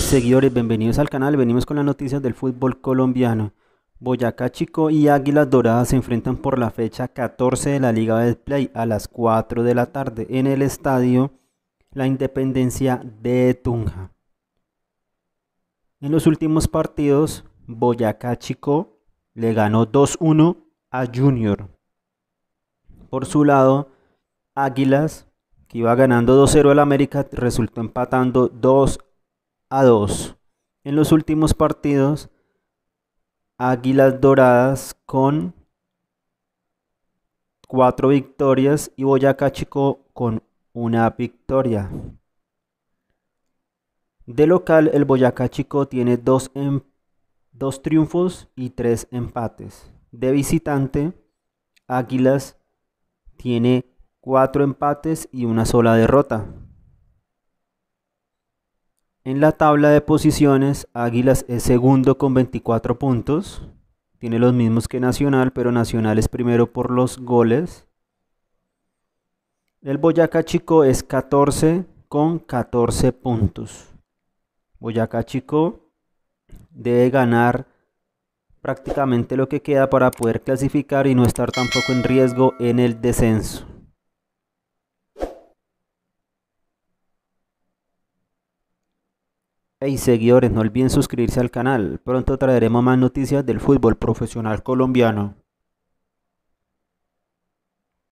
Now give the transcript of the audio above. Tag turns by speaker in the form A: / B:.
A: seguidores, bienvenidos al canal. Venimos con las noticias del fútbol colombiano. Boyacá Chico y Águilas Doradas se enfrentan por la fecha 14 de la Liga de Play a las 4 de la tarde en el estadio La Independencia de Tunja. En los últimos partidos, Boyacá Chico le ganó 2-1 a Junior. Por su lado, Águilas, que iba ganando 2-0 al América, resultó empatando 2 en los últimos partidos, Águilas Doradas con 4 victorias y Boyacá Chico con una victoria. De local, el Boyacá Chico tiene 2 em-, dos triunfos y tres empates. De visitante, Águilas tiene cuatro empates y una sola derrota. En la tabla de posiciones, Águilas es segundo con 24 puntos. Tiene los mismos que Nacional, pero Nacional es primero por los goles. El Boyacá Chico es 14 con 14 puntos. Boyacá Chico debe ganar prácticamente lo que queda para poder clasificar y no estar tampoco en riesgo en el descenso. Hey seguidores, no olviden suscribirse al canal, pronto traeremos más noticias del fútbol profesional colombiano.